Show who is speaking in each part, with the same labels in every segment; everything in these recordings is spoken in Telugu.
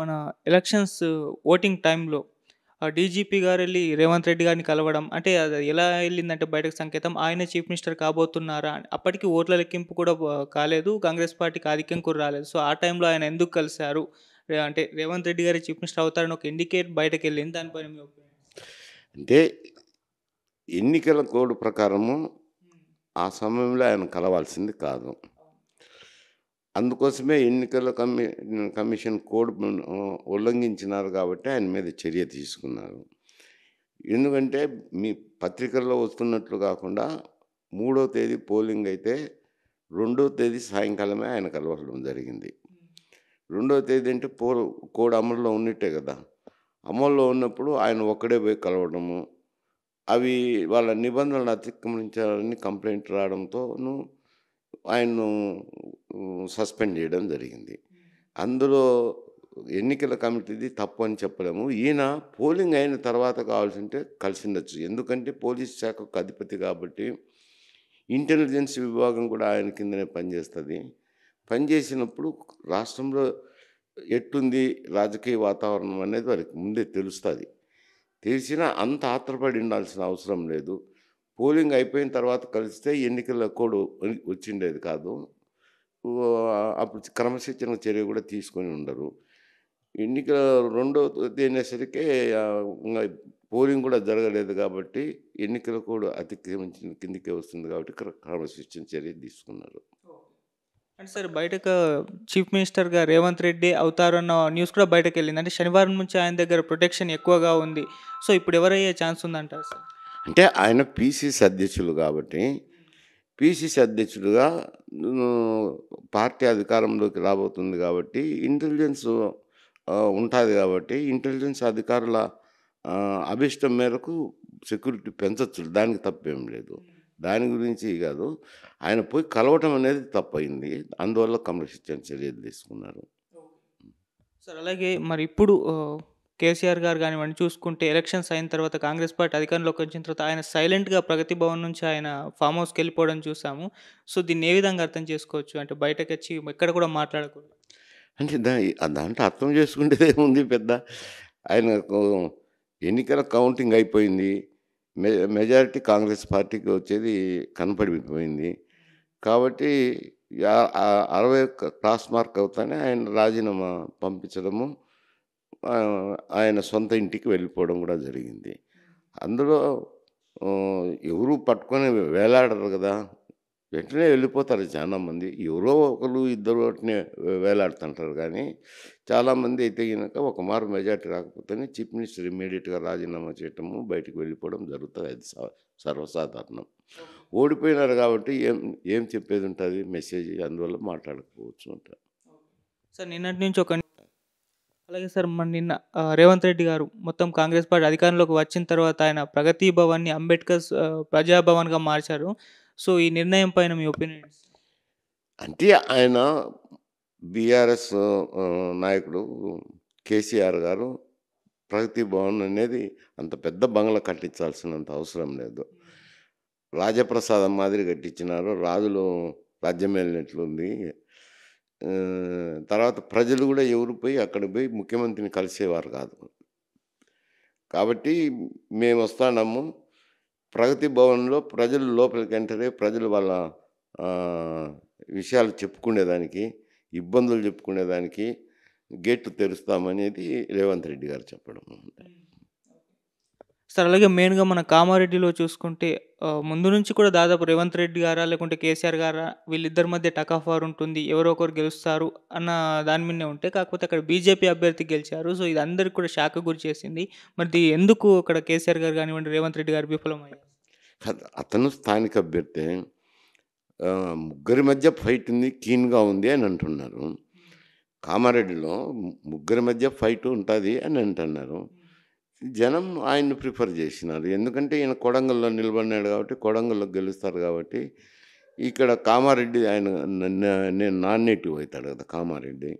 Speaker 1: మన ఎలక్షన్స్ ఓటింగ్ టైంలో డీజీపీ గారు వెళ్ళి రేవంత్ రెడ్డి గారిని కలవడం అంటే అది ఎలా వెళ్ళిందంటే బయటకు సంకేతం ఆయన చీఫ్ మినిస్టర్ కాబోతున్నారా అని అప్పటికి ఓట్ల లెక్కింపు కూడా కాలేదు కాంగ్రెస్ పార్టీకి ఆధిక్యం కూడా రాలేదు సో ఆ టైంలో ఆయన ఎందుకు కలిశారు అంటే రేవంత్ రెడ్డి గారి చీఫ్ మినిస్టర్ అవుతారని ఒక ఇండికేట్ బయటకు వెళ్ళింది దానిపైన మీ
Speaker 2: అంటే ఎన్నికల కోడ్ ప్రకారము ఆ సమయంలో ఆయన కలవాల్సింది కాదు అందుకోసమే ఎన్నికల కమి కమిషన్ కోడ్ ఉల్లంఘించినారు కాబట్టి ఆయన మీద చర్య తీసుకున్నారు ఎందుకంటే మీ పత్రికల్లో వస్తున్నట్లు కాకుండా మూడో తేదీ పోలింగ్ అయితే రెండో తేదీ సాయంకాలమే ఆయన కలవడం జరిగింది రెండో తేదీ అంటే పోల్ కోడ్ అమల్లో ఉన్నట్టే కదా అమల్లో ఉన్నప్పుడు ఆయన ఒక్కడే పోయి కలవడము అవి వాళ్ళ నిబంధనలు అతిక్రమించాలని కంప్లైంట్ రావడంతోనూ ఆయన్ను సస్పెండ్ చేయడం జరిగింది అందులో ఎన్నికల కమిటీది తప్పు అని చెప్పలేము ఈయన పోలింగ్ అయిన తర్వాత కావాల్సింటే కలిసిండొచ్చు ఎందుకంటే పోలీస్ శాఖకు అధిపతి కాబట్టి ఇంటెలిజెన్స్ విభాగం కూడా ఆయన కిందనే పనిచేస్తుంది పనిచేసినప్పుడు రాష్ట్రంలో ఎట్టుంది రాజకీయ వాతావరణం అనేది వారికి ముందే తెలుస్తుంది తెలిసినా అంత ఆత్రపడి ఉండాల్సిన అవసరం లేదు పోలింగ్ అయిపోయిన తర్వాత కలిస్తే ఎన్నికల కోడ్ వచ్చిండేది కాదు అప్పుడు క్రమశిక్షణ చర్య కూడా తీసుకొని ఉండరు ఎన్నికల రెండో తేదీ అనేసరికి పోలింగ్ కూడా జరగలేదు కాబట్టి ఎన్నికల కోడ్ అతిక్రమించిన కిందికే వస్తుంది కాబట్టి క్రమశిక్షణ చర్య తీసుకున్నారు
Speaker 1: అండ్ సార్ బయటకు చీఫ్ మినిస్టర్గా రేవంత్ రెడ్డి అవుతారన్న న్యూస్ కూడా బయటకు వెళ్ళింది అంటే శనివారం నుంచి ఆయన దగ్గర ప్రొటెక్షన్ ఎక్కువగా ఉంది సో ఇప్పుడు ఎవరయ్యే ఛాన్స్ ఉందంటారు సార్
Speaker 2: అంటే ఆయన పీసీసీ అధ్యక్షులు కాబట్టి పీసీసీ అధ్యక్షుడుగా పార్టీ అధికారంలోకి రాబోతుంది కాబట్టి ఇంటెలిజెన్స్ ఉంటుంది కాబట్టి ఇంటెలిజెన్స్ అధికారుల అభిష్టం మేరకు సెక్యూరిటీ పెంచచ్చు దానికి తప్పేం లేదు దాని గురించి కాదు ఆయన పోయి కలవటం అనేది తప్పైంది అందువల్ల కమర్షియల్ చర్యలు తీసుకున్నారు
Speaker 1: సార్ అలాగే మరి ఇప్పుడు కేసీఆర్ గారు కానివ్వండి చూసుకుంటే ఎలక్షన్స్ అయిన తర్వాత కాంగ్రెస్ పార్టీ అధికారంలోకి వచ్చిన తర్వాత ఆయన సైలెంట్గా ప్రగతి భవన్ నుంచి ఆయన ఫామ్ హౌస్కి వెళ్ళిపోవడం చూసాము సో దీన్ని ఏ విధంగా అర్థం చేసుకోవచ్చు అంటే బయటకు వచ్చి ఎక్కడ కూడా మాట్లాడకూడదు
Speaker 2: అంటే దా దాంట్లో అర్థం చేసుకుంటే ఉంది పెద్ద ఆయన ఎన్నికల కౌంటింగ్ అయిపోయింది మె మెజారిటీ కాంగ్రెస్ పార్టీకి వచ్చేది కనపడిపోయింది కాబట్టి అరవై క్రాస్ మార్క్ అవుతానే ఆయన రాజీనామా పంపించడము ఆయన సొంత ఇంటికి వెళ్ళిపోవడం కూడా జరిగింది అందులో ఎవరు పట్టుకొని వేలాడరు కదా వెంటనే వెళ్ళిపోతారు చాలామంది ఎవరో ఒకరు ఇద్దరు వాటినే వేలాడుతుంటారు కానీ చాలామంది అయితే కనుక ఒక మారు మెజార్టీ రాకపోతేనే చీఫ్ మినిస్టర్ ఇమీడియట్గా రాజీనామా చేయటము బయటకు వెళ్ళిపోవడం జరుగుతుంది అది సర్వసాధారణం ఓడిపోయినారు కాబట్టి ఏం ఏం చెప్పేది ఉంటుంది మెసేజ్ అందువల్ల మాట్లాడకపోవచ్చు ఉంటారు
Speaker 1: సార్ నిన్నటి నుంచి ఒక అలాగే సార్ మన నిన్న రేవంత్ రెడ్డి గారు మొత్తం కాంగ్రెస్ పార్టీ అధికారంలోకి వచ్చిన తర్వాత ఆయన ప్రగతి భవన్ని అంబేద్కర్ ప్రజాభవన్గా మార్చారు సో ఈ నిర్ణయం పైన మీ ఒపీనియన్
Speaker 2: అంటే ఆయన బీఆర్ఎస్ నాయకుడు కేసీఆర్ గారు ప్రగతి భవన్ అనేది అంత పెద్ద బంగ్లా కట్టించాల్సినంత అవసరం లేదు రాజప్రసాదం మాదిరి కట్టించినారు రాజులు రాజ్యం వెళ్ళినట్లుంది తర్వాత ప్రజలు కూడా ఎవరు పోయి అక్కడ పోయి ముఖ్యమంత్రిని కలిసేవారు కాదు కాబట్టి మేము వస్తాము ప్రగతి భవన్లో ప్రజలు లోపలికి ఎంటరే ప్రజలు వాళ్ళ విషయాలు చెప్పుకునేదానికి ఇబ్బందులు చెప్పుకునేదానికి గేట్లు తెరుస్తామనేది రేవంత్ రెడ్డి గారు చెప్పడం
Speaker 1: సార్ అలాగే మెయిన్‌గా మన కామారెడ్డిలో చూసుకుంటే ముందు నుంచి కూడా దాదాపు రేవంత్ రెడ్డి గారా, లేకుంటే కేసీఆర్ గారా వీళ్ళిద్దరి మధ్య టక్ ఆఫ్ వార్ ఉంటుంది. ఎవరో ఒకరు గెలుస్తారు అన్న దాని మీదనే ఉంటే, కాకపోతే అక్కడ బీజేపీ అభ్యర్థి గెలిచారు. సో, ఇది అందరికి కూడా షాక్ గురి చేసింది. మరి ఎందుకు అక్కడ కేసీఆర్ గారు కానివ్వండి, రేవంత్ రెడ్డి గారు విఫలమయ్యారు?
Speaker 2: అతను స్థానిక అభ్యర్థి ముగ్గురి మధ్య ఫైట్ ఉంది. క్లీన్గా ఉంది అని అంటున్నారు. కామారెడ్డిలో ముగ్గురి మధ్య ఫైట్ ఉంటుంది అని అంటున్నారు. జనం ఆయన్ని ప్రిఫర్ చేసినారు ఎందుకంటే ఈయన కొడంగల్లో నిలబడినాడు కాబట్టి కొడంగల్లో గెలుస్తారు కాబట్టి ఇక్కడ కామారెడ్డి ఆయన నేను నాన్ నేటివ్ అవుతాడు కదా కామారెడ్డి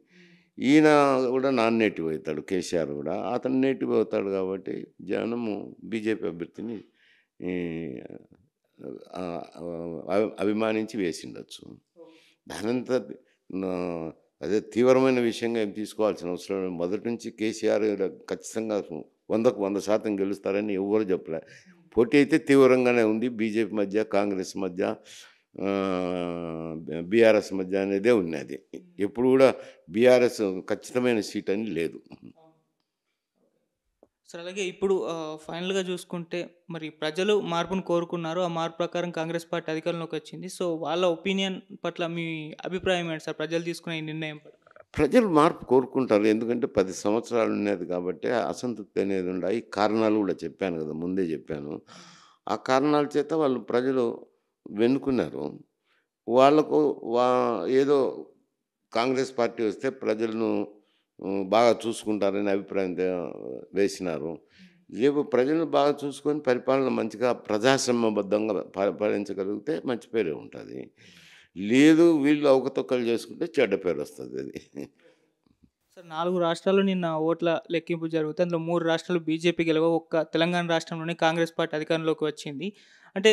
Speaker 2: ఈయన కూడా నాన్ నేటివ్ అవుతాడు కేసీఆర్ కూడా అతను నేటివ్ అవుతాడు కాబట్టి జనము బీజేపీ అభ్యర్థిని అభిమానించి వేసిండొచ్చు దానంతా అదే తీవ్రమైన విషయంగా ఏం తీసుకోవాల్సిన అవసరం మొదటి నుంచి కేసీఆర్ ఖచ్చితంగా వందకు వంద శాతం గెలుస్తారని ఎవరు చెప్పలే పోటీ అయితే తీవ్రంగానే ఉంది బీజేపీ మధ్య కాంగ్రెస్ మధ్య బీఆర్ఎస్ మధ్య అనేదే ఉన్నది ఎప్పుడు కూడా బీఆర్ఎస్ ఖచ్చితమైన సీట్ అని లేదు
Speaker 1: సార్ అలాగే ఇప్పుడు ఫైనల్గా చూసుకుంటే మరి ప్రజలు మార్పును కోరుకున్నారు ఆ మార్పు ప్రకారం కాంగ్రెస్ పార్టీ అధికారంలోకి వచ్చింది సో వాళ్ళ ఒపీనియన్ పట్ల మీ అభిప్రాయం ఏంటి సార్ ప్రజలు తీసుకునే నిర్ణయం పట్ల
Speaker 2: ప్రజలు మార్పు కోరుకుంటారు ఎందుకంటే పది సంవత్సరాలు ఉన్నది కాబట్టి అసంతృప్తి అనేది ఉండాలి కారణాలు కూడా చెప్పాను కదా ముందే చెప్పాను ఆ కారణాల చేత వాళ్ళు ప్రజలు వెనుకున్నారు వాళ్లకు వా ఏదో కాంగ్రెస్ పార్టీ వస్తే ప్రజలను బాగా చూసుకుంటారని అభిప్రాయం వేసినారు రేపు ప్రజలను బాగా చూసుకొని పరిపాలన మంచిగా ప్రజాశ్రమబద్ధంగా పాలించగలిగితే మంచి పేరే ఉంటుంది లేదు వీళ్ళు అవకతొక్కలు చేసుకుంటే చెడ్డ పేరు వస్తుంది అది
Speaker 1: సార్ నాలుగు రాష్ట్రాల్లో నిన్న ఓట్ల లెక్కింపు జరుగుతుంది అందులో మూడు రాష్ట్రాలు బీజేపీ గెలవ ఒక్క తెలంగాణ రాష్ట్రంలోనే కాంగ్రెస్ పార్టీ అధికారంలోకి వచ్చింది అంటే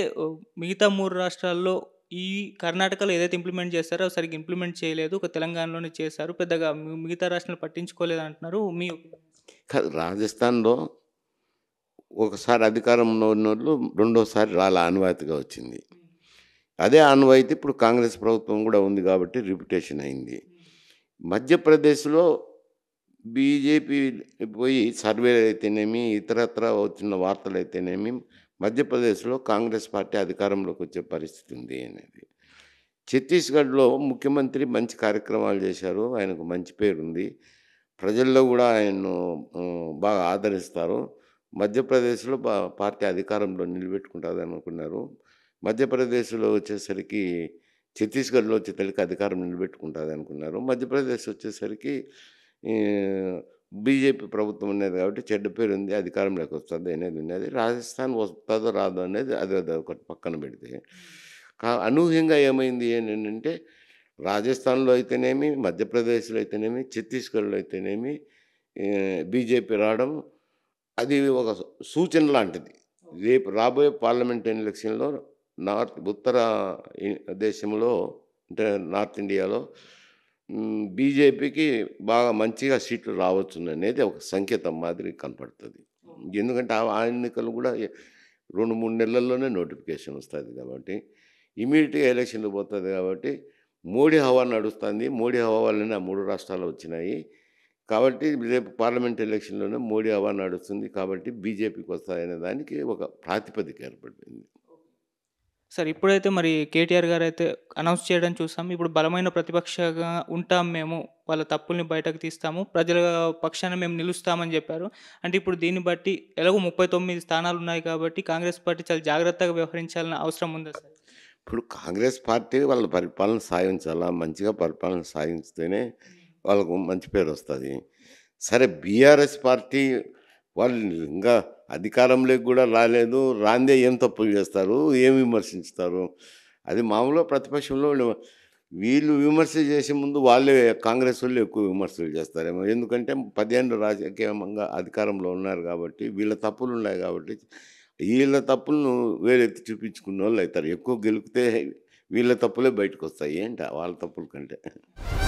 Speaker 1: మిగతా మూడు రాష్ట్రాల్లో ఈ కర్ణాటకలో ఏదైతే ఇంప్లిమెంట్ చేస్తారో సరిగ్గా ఇంప్లిమెంట్ చేయలేదు ఒక తెలంగాణలోనే చేశారు పెద్దగా మిగతా రాష్ట్రాలు పట్టించుకోలేదు అంటున్నారు మీ
Speaker 2: రాజస్థాన్లో ఒకసారి అధికారంలో ఉన్న వాళ్ళు రెండోసారి రాలా అనువాతిగా వచ్చింది అదే అన్వయితే ఇప్పుడు కాంగ్రెస్ ప్రభుత్వం కూడా ఉంది కాబట్టి రిప్యుటేషన్ అయింది మధ్యప్రదేశ్లో బీజేపీ పోయి సర్వేలు అయితేనేమి ఇతరత్ర వచ్చిన వార్తలు అయితేనేమి మధ్యప్రదేశ్లో కాంగ్రెస్ పార్టీ అధికారంలోకి వచ్చే పరిస్థితి ఉంది అనేది ఛత్తీస్గఢ్లో ముఖ్యమంత్రి మంచి కార్యక్రమాలు చేశారు ఆయనకు మంచి పేరు ఉంది ప్రజల్లో కూడా ఆయన్ను బాగా ఆదరిస్తారు మధ్యప్రదేశ్లో పార్టీ అధికారంలో నిలబెట్టుకుంటుంది అనుకున్నారు మధ్యప్రదేశ్లో వచ్చేసరికి ఛత్తీస్గఢ్లో వచ్చేసరికి అధికారం నిలబెట్టుకుంటుంది అనుకున్నారు మధ్యప్రదేశ్ వచ్చేసరికి బీజేపీ ప్రభుత్వం ఉన్నది కాబట్టి చెడ్డ పేరు ఉంది లేక వస్తుంది అనేది ఉన్నది రాజస్థాన్ వస్తుందో రాదో అనేది అది ఒకటి పక్కన పెడితే అనూహ్యంగా ఏమైంది ఏంటంటే రాజస్థాన్లో అయితేనేమి మధ్యప్రదేశ్లో అయితేనేమి ఛత్తీస్గఢ్లో అయితేనేమి బీజేపీ రావడం అది ఒక సూచన లాంటిది రేపు రాబోయే పార్లమెంట్ ఎలక్షన్లో నార్త్ ఉత్తర దేశంలో అంటే నార్త్ ఇండియాలో బీజేపీకి బాగా మంచిగా సీట్లు రావచ్చు అనేది ఒక సంకేతం మాదిరి కనపడుతుంది ఎందుకంటే ఆ ఎన్నికలు కూడా రెండు మూడు నెలల్లోనే నోటిఫికేషన్ వస్తుంది కాబట్టి ఇమీడియట్గా ఎలక్షన్లు పోతుంది కాబట్టి మోడీ హవా నడుస్తుంది మోడీ హవా వల్లనే ఆ మూడు రాష్ట్రాలు వచ్చినాయి కాబట్టి రేపు పార్లమెంట్ ఎలక్షన్లోనే మోడీ హవా నడుస్తుంది కాబట్టి బీజేపీకి వస్తాయనే దానికి ఒక ప్రాతిపదిక ఏర్పడింది
Speaker 1: సార్ ఇప్పుడైతే మరి కేటీఆర్ గారు అయితే అనౌన్స్ చేయడం చూసాం. ఇప్పుడు బలమైన ప్రతిపక్షగా ఉంటాం మేము. వాళ్ళ తప్పుల్ని బయటకు తీస్తాము. ప్రజల పక్షాన మేము నిలుస్తామని చెప్పారు. అంటే ఇప్పుడు దీన్ని బట్టి ఎలాగో ముప్పై తొమ్మిది స్థానాలు ఉన్నాయి కాబట్టి కాంగ్రెస్ పార్టీ చాలా జాగ్రత్తగా వ్యవహరించాల్సిన అవసరం ఉందా సార్?
Speaker 2: ఇప్పుడు కాంగ్రెస్ పార్టీ వాళ్ళ పరిపాలన సాధించాలా మంచిగా పరిపాలన సాగిస్తేనే వాళ్ళకు మంచి పేరు వస్తుంది. సరే బీఆర్ఎస్ పార్టీ వాళ్ళు ఇంకా అధికారంలోకి కూడా రాలేదు రాందే ఏం తప్పులు చేస్తారు ఏం విమర్శించుతారు అది మామూలుగా ప్రతిపక్షంలో వీళ్ళు విమర్శ చేసే ముందు వాళ్ళే కాంగ్రెస్ వాళ్ళు ఎక్కువ విమర్శలు చేస్తారేమో ఎందుకంటే పదిహేను రాజకీయంగా అధికారంలో ఉన్నారు కాబట్టి వీళ్ళ తప్పులు ఉన్నాయి కాబట్టి వీళ్ళ తప్పులను వేరెత్తి చూపించుకున్న వాళ్ళు అవుతారు ఎక్కువ గెలిపితే వీళ్ళ తప్పులే బయటకు వస్తాయి ఏంట వాళ్ళ తప్పుల కంటే